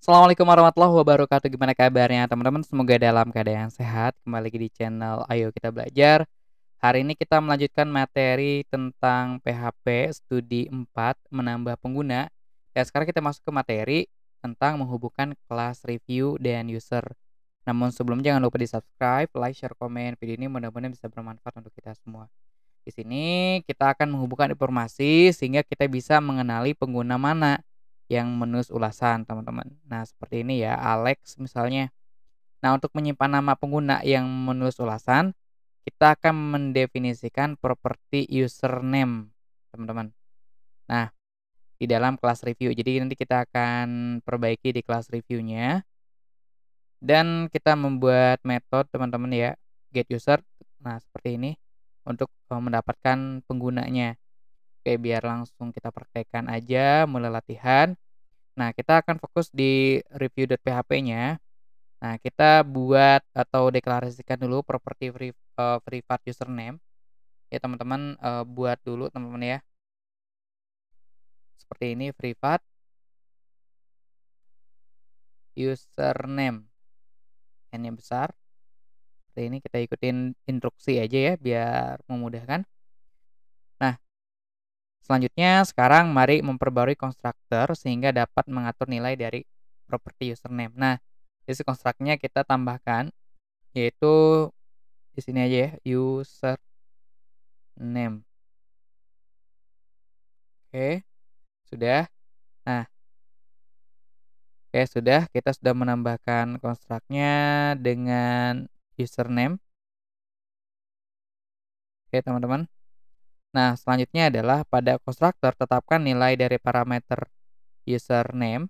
Assalamualaikum warahmatullahi wabarakatuh. Gimana kabarnya teman-teman? Semoga dalam keadaan sehat. Kembali lagi di channel Ayo Kita Belajar. Hari ini kita melanjutkan materi tentang PHP studi 4 menambah pengguna. Dan sekarang kita masuk ke materi tentang menghubungkan kelas review dan user. Namun sebelum jangan lupa di subscribe, like, share, komen video ini mudah-mudahan bisa bermanfaat untuk kita semua. Di sini kita akan menghubungkan informasi sehingga kita bisa mengenali pengguna mana yang menulis ulasan teman-teman. Nah seperti ini ya Alex misalnya. Nah untuk menyimpan nama pengguna yang menulis ulasan kita akan mendefinisikan properti username teman-teman. Nah di dalam kelas review. Jadi nanti kita akan perbaiki di kelas reviewnya dan kita membuat metode teman-teman ya get user. Nah seperti ini untuk eh, mendapatkan penggunanya. Oke, biar langsung kita praktekkan aja mulai latihan. Nah, kita akan fokus di review.php-nya. Nah, kita buat atau deklarasikan dulu properti free, private eh, username. Ya, teman-teman eh, buat dulu teman-teman ya. Seperti ini privat username. N-nya besar. Seperti ini kita ikutin instruksi aja ya biar memudahkan. Selanjutnya, sekarang mari memperbarui konstruktor sehingga dapat mengatur nilai dari properti username. Nah, jadi konstruknya kita tambahkan yaitu di sini aja ya, username. Oke, sudah. Nah, oke sudah kita sudah menambahkan konstruknya dengan username. Oke, teman-teman. Nah, selanjutnya adalah pada konstruktor tetapkan nilai dari parameter username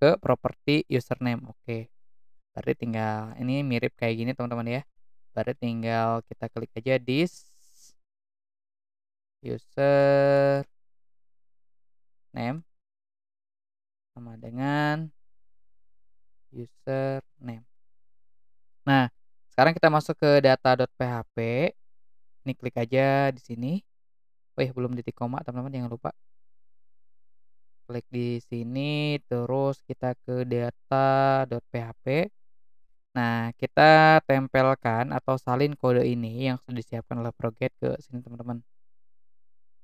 ke properti username. Oke. Berarti tinggal ini mirip kayak gini teman-teman ya. Berarti tinggal kita klik aja di user name sama dengan username. Nah, sekarang kita masuk ke data.php nih klik aja di sini oh iya, belum titik koma teman-teman jangan lupa klik di sini terus kita ke data.php nah kita tempelkan atau salin kode ini yang sudah disiapkan oleh proget ke sini teman-teman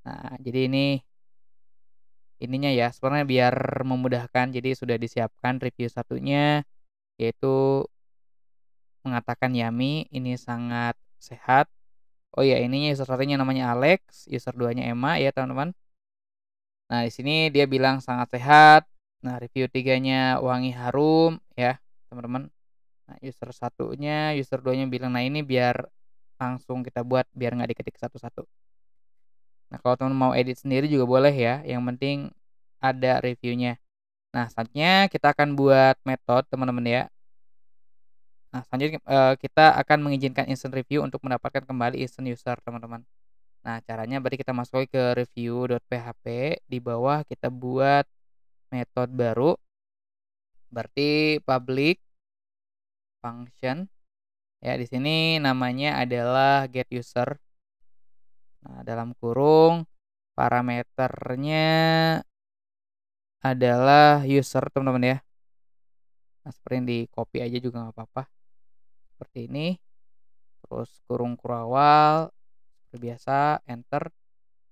nah jadi ini ininya ya sebenarnya biar memudahkan jadi sudah disiapkan review satunya yaitu mengatakan Yami ini sangat sehat oh ya ini user satunya namanya Alex user 2 nya Emma ya teman-teman nah di sini dia bilang sangat sehat nah review 3 nya wangi harum ya teman-teman nah user satunya user 2 nya bilang nah ini biar langsung kita buat biar nggak diketik satu-satu nah kalau teman mau edit sendiri juga boleh ya yang penting ada reviewnya nah saatnya kita akan buat metode teman-teman ya Nah, selanjutnya uh, kita akan mengizinkan instant review untuk mendapatkan kembali instant user, teman-teman. Nah, caranya berarti kita masuk ke review.php, di bawah kita buat metode baru. Berarti public function. Ya, di sini namanya adalah get user. Nah, dalam kurung parameternya adalah user, teman-teman ya. Nah, seperti ini di copy aja juga nggak apa-apa seperti ini terus kurung kurawal seperti biasa enter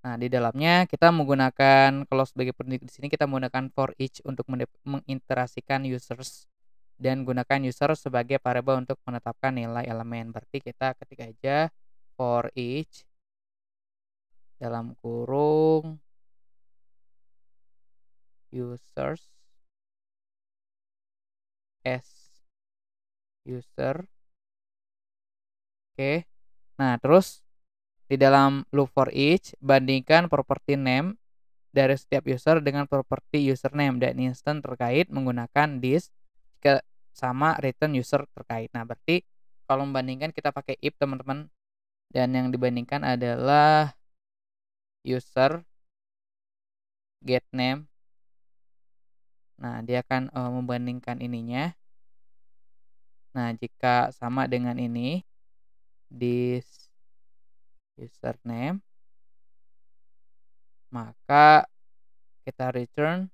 nah di dalamnya kita menggunakan kalau sebagai pendidik di sini kita menggunakan for each untuk menginterasikan users dan gunakan user sebagai variable untuk menetapkan nilai elemen berarti kita ketik aja for each dalam kurung users s user Oke. Nah, terus di dalam loop for each, bandingkan property name dari setiap user dengan properti username dan instance terkait menggunakan this jika sama return user terkait. Nah, berarti kalau membandingkan kita pakai if teman-teman dan yang dibandingkan adalah user get name. Nah, dia akan uh, membandingkan ininya. Nah, jika sama dengan ini, this username maka kita return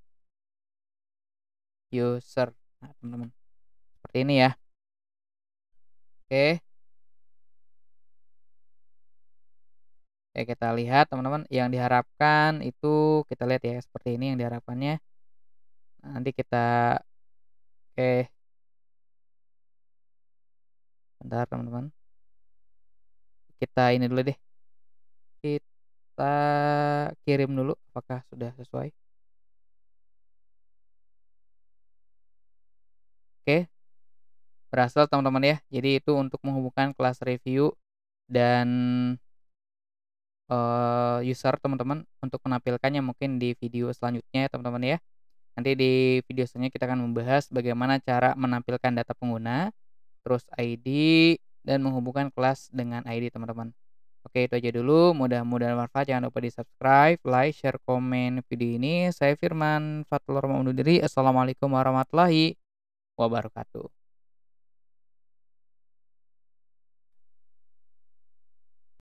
user nah teman-teman seperti ini ya oke oke kita lihat teman-teman yang diharapkan itu kita lihat ya seperti ini yang diharapannya. Nah, nanti kita oke bentar teman-teman kita ini dulu deh kita kirim dulu apakah sudah sesuai oke berhasil teman-teman ya jadi itu untuk menghubungkan kelas review dan uh, user teman-teman untuk menampilkannya mungkin di video selanjutnya ya teman-teman ya nanti di video selanjutnya kita akan membahas bagaimana cara menampilkan data pengguna terus ID dan menghubungkan kelas dengan ID teman-teman. Oke itu aja dulu, mudah-mudahan bermanfaat. Jangan lupa di subscribe, like, share, komen video ini. Saya Firman Fatul Roma undur diri. Assalamualaikum warahmatullahi wabarakatuh.